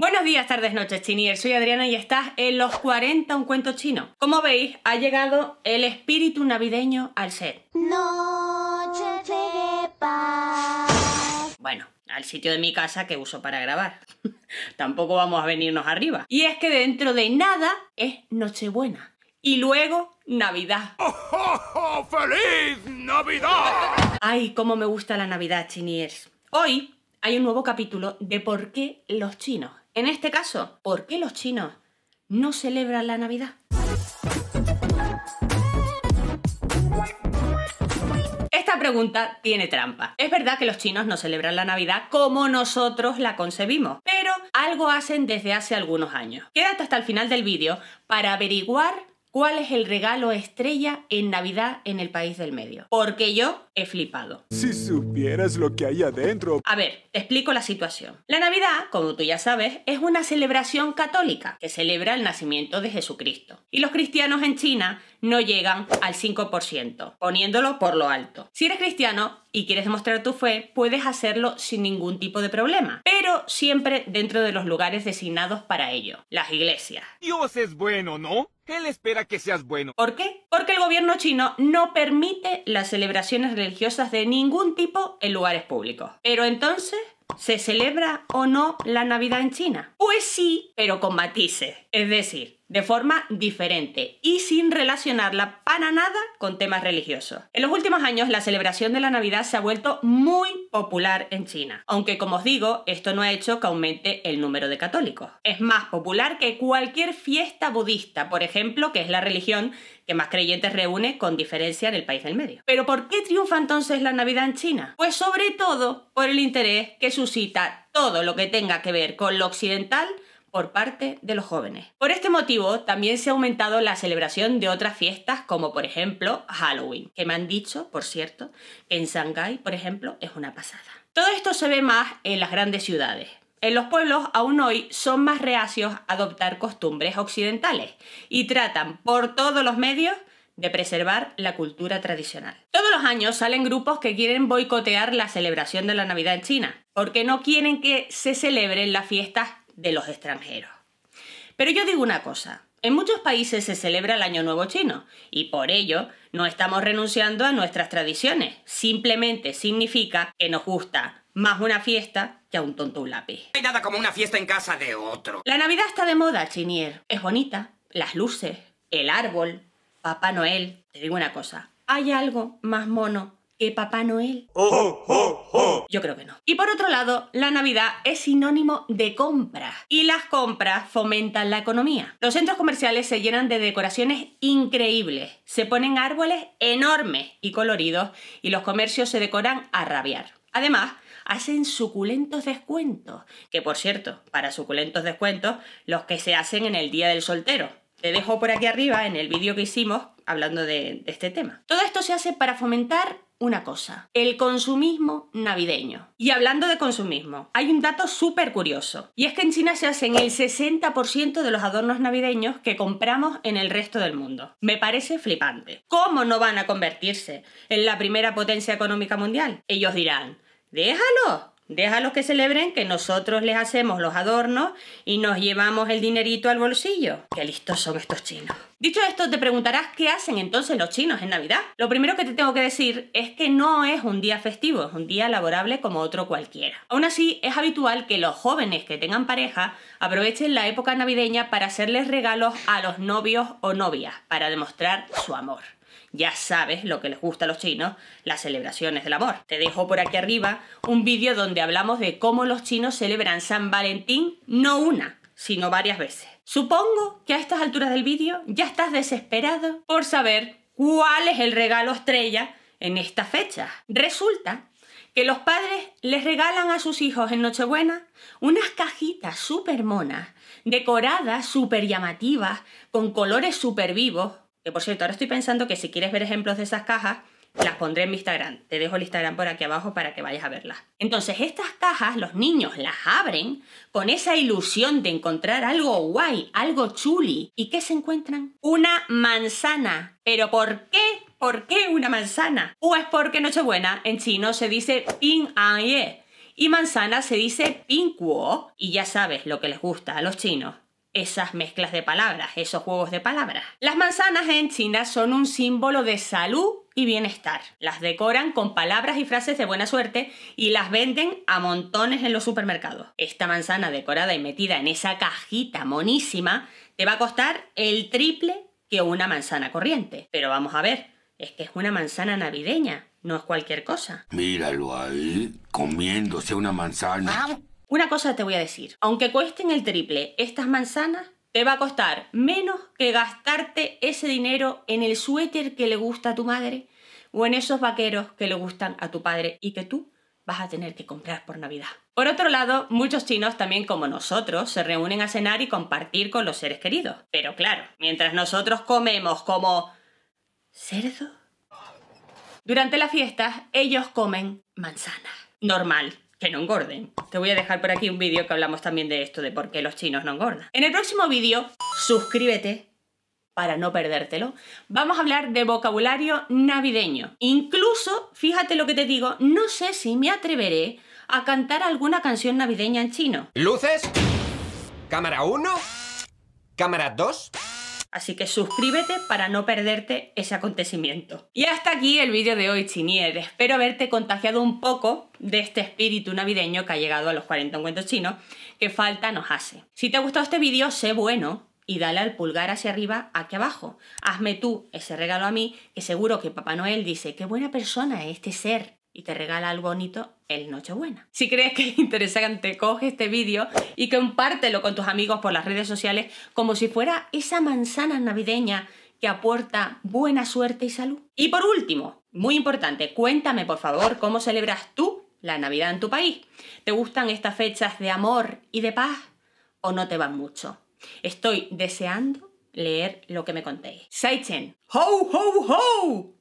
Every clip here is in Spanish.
Buenos días, tardes, noches, chiniers! Soy Adriana y estás en Los 40, un cuento chino. Como veis, ha llegado el espíritu navideño al set. Noche de paz. Bueno, al sitio de mi casa que uso para grabar. Tampoco vamos a venirnos arriba. Y es que dentro de nada es Nochebuena. Y luego Navidad. ¡Oh, oh, oh! feliz Navidad! Ay, cómo me gusta la Navidad, Chiniers. Hoy hay un nuevo capítulo de por qué los chinos. En este caso, ¿por qué los chinos no celebran la Navidad? Esta pregunta tiene trampa. Es verdad que los chinos no celebran la Navidad como nosotros la concebimos, pero algo hacen desde hace algunos años. Quédate hasta el final del vídeo para averiguar ¿Cuál es el regalo estrella en Navidad en el país del medio? Porque yo he flipado. Si supieras lo que hay adentro. A ver, te explico la situación. La Navidad, como tú ya sabes, es una celebración católica que celebra el nacimiento de Jesucristo. Y los cristianos en China no llegan al 5%, poniéndolo por lo alto. Si eres cristiano y quieres demostrar tu fe, puedes hacerlo sin ningún tipo de problema, pero siempre dentro de los lugares designados para ello, las iglesias. Dios es bueno, ¿no? Él espera que seas bueno. ¿Por qué? Porque el gobierno chino no permite las celebraciones religiosas de ningún tipo en lugares públicos. Pero entonces, ¿se celebra o no la Navidad en China? Pues sí, pero con matices. Es decir, de forma diferente y sin relacionarla para nada con temas religiosos. En los últimos años la celebración de la Navidad se ha vuelto muy popular en China, aunque como os digo, esto no ha hecho que aumente el número de católicos. Es más popular que cualquier fiesta budista, por ejemplo, que es la religión que más creyentes reúne con diferencia en el país del medio. Pero ¿por qué triunfa entonces la Navidad en China? Pues sobre todo por el interés que suscita todo lo que tenga que ver con lo occidental por parte de los jóvenes. Por este motivo, también se ha aumentado la celebración de otras fiestas, como por ejemplo Halloween, que me han dicho, por cierto, que en Shanghái, por ejemplo, es una pasada. Todo esto se ve más en las grandes ciudades. En los pueblos aún hoy son más reacios a adoptar costumbres occidentales y tratan por todos los medios de preservar la cultura tradicional. Todos los años salen grupos que quieren boicotear la celebración de la Navidad en China, porque no quieren que se celebren las fiestas de los extranjeros. Pero yo digo una cosa, en muchos países se celebra el Año Nuevo chino y por ello no estamos renunciando a nuestras tradiciones, simplemente significa que nos gusta más una fiesta que a un tonto un lápiz. No hay nada como una fiesta en casa de otro. La Navidad está de moda, Chinier. Es bonita, las luces, el árbol, Papá Noel. Te digo una cosa, ¿hay algo más mono que Papá Noel? ¡Oh, oh, oh! Yo creo que no. Y por otro lado, la Navidad es sinónimo de compras y las compras fomentan la economía. Los centros comerciales se llenan de decoraciones increíbles, se ponen árboles enormes y coloridos y los comercios se decoran a rabiar. Además, hacen suculentos descuentos, que por cierto, para suculentos descuentos, los que se hacen en el Día del Soltero. Te dejo por aquí arriba en el vídeo que hicimos hablando de este tema. Todo esto se hace para fomentar una cosa, el consumismo navideño. Y hablando de consumismo, hay un dato súper curioso, y es que en China se hacen el 60% de los adornos navideños que compramos en el resto del mundo. Me parece flipante. ¿Cómo no van a convertirse en la primera potencia económica mundial? Ellos dirán, déjalo, los que celebren que nosotros les hacemos los adornos y nos llevamos el dinerito al bolsillo. Qué listos son estos chinos. Dicho esto, te preguntarás qué hacen entonces los chinos en Navidad. Lo primero que te tengo que decir es que no es un día festivo, es un día laborable como otro cualquiera. Aún así, es habitual que los jóvenes que tengan pareja aprovechen la época navideña para hacerles regalos a los novios o novias, para demostrar su amor. Ya sabes lo que les gusta a los chinos, las celebraciones del amor. Te dejo por aquí arriba un vídeo donde hablamos de cómo los chinos celebran San Valentín no una, sino varias veces. Supongo que a estas alturas del vídeo ya estás desesperado por saber cuál es el regalo estrella en esta fecha. Resulta que los padres les regalan a sus hijos en Nochebuena unas cajitas súper monas, decoradas súper llamativas, con colores súper vivos, que por cierto, ahora estoy pensando que si quieres ver ejemplos de esas cajas, las pondré en mi Instagram. Te dejo el Instagram por aquí abajo para que vayas a verlas. Entonces, estas cajas, los niños las abren con esa ilusión de encontrar algo guay, algo chuli. ¿Y qué se encuentran? Una manzana. ¿Pero por qué? ¿Por qué una manzana? Pues porque Nochebuena en chino se dice ping an y manzana se dice pinguo. Y ya sabes lo que les gusta a los chinos esas mezclas de palabras, esos juegos de palabras. Las manzanas en China son un símbolo de salud y bienestar. Las decoran con palabras y frases de buena suerte y las venden a montones en los supermercados. Esta manzana decorada y metida en esa cajita monísima te va a costar el triple que una manzana corriente. Pero vamos a ver, es que es una manzana navideña, no es cualquier cosa. Míralo ahí, comiéndose una manzana. Una cosa te voy a decir, aunque cuesten el triple estas manzanas, te va a costar menos que gastarte ese dinero en el suéter que le gusta a tu madre o en esos vaqueros que le gustan a tu padre y que tú vas a tener que comprar por Navidad. Por otro lado, muchos chinos también como nosotros se reúnen a cenar y compartir con los seres queridos. Pero claro, mientras nosotros comemos como cerdo, durante las fiestas ellos comen manzanas. Normal, que no engorden. Te voy a dejar por aquí un vídeo que hablamos también de esto, de por qué los chinos no engordan. En el próximo vídeo, suscríbete para no perdértelo, vamos a hablar de vocabulario navideño. Incluso, fíjate lo que te digo, no sé si me atreveré a cantar alguna canción navideña en chino. ¿Luces? ¿Cámara 1? ¿Cámara 2? Así que suscríbete para no perderte ese acontecimiento. Y hasta aquí el vídeo de hoy, Chinier. Espero haberte contagiado un poco de este espíritu navideño que ha llegado a los 40 encuentros chinos, que falta nos hace. Si te ha gustado este vídeo, sé bueno y dale al pulgar hacia arriba, aquí abajo. Hazme tú ese regalo a mí, que seguro que Papá Noel dice, qué buena persona es este ser y te regala algo bonito el Nochebuena. Si crees que es interesante, coge este vídeo y compártelo con tus amigos por las redes sociales como si fuera esa manzana navideña que aporta buena suerte y salud. Y por último, muy importante, cuéntame por favor cómo celebras tú la Navidad en tu país. ¿Te gustan estas fechas de amor y de paz o no te van mucho? Estoy deseando leer lo que me contéis. ho, ho, ho!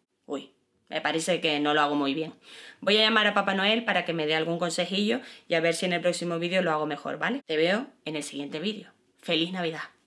Me parece que no lo hago muy bien. Voy a llamar a Papá Noel para que me dé algún consejillo y a ver si en el próximo vídeo lo hago mejor, ¿vale? Te veo en el siguiente vídeo. ¡Feliz Navidad!